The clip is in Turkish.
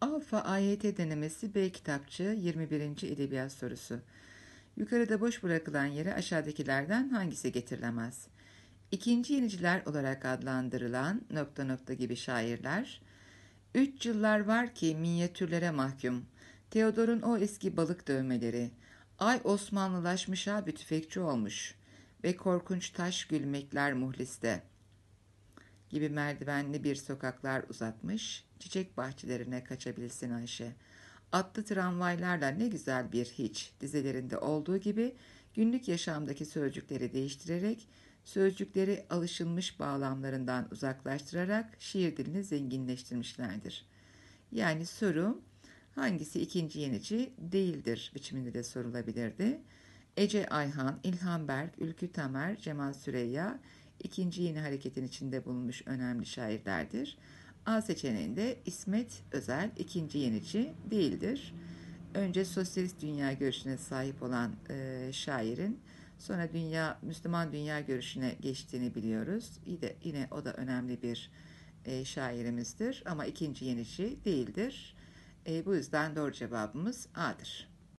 Alfa AYT denemesi B kitapçı 21. edebiyat sorusu. Yukarıda boş bırakılan yere aşağıdakilerden hangisi getirilemez? İkinci yeniciler olarak adlandırılan nokta nokta gibi şairler, Üç yıllar var ki minyatürlere mahkum, Teodor'un o eski balık dövmeleri, Ay Osmanlılaşmış abi tüfekçi olmuş ve korkunç taş gülmekler muhliste.'' gibi merdivenli bir sokaklar uzatmış, çiçek bahçelerine kaçabilsin Ayşe. Atlı tramvaylarla ne güzel bir hiç dizelerinde olduğu gibi günlük yaşamdaki sözcükleri değiştirerek, sözcükleri alışılmış bağlamlarından uzaklaştırarak şiir dilini zenginleştirmişlerdir. Yani sorum hangisi ikinci yenici değildir biçiminde de sorulabilirdi. Ece Ayhan, İlhan Berk, Ülkü Tamer, Cemal Süreyya, ikinci yeni hareketin içinde bulunmuş önemli şairlerdir. A seçeneğinde İsmet Özel ikinci yenici değildir. Önce sosyalist dünya görüşüne sahip olan e, şairin sonra dünya Müslüman dünya görüşüne geçtiğini biliyoruz. Yine, yine o da önemli bir e, şairimizdir ama ikinci yenici değildir. E, bu yüzden doğru cevabımız A'dır.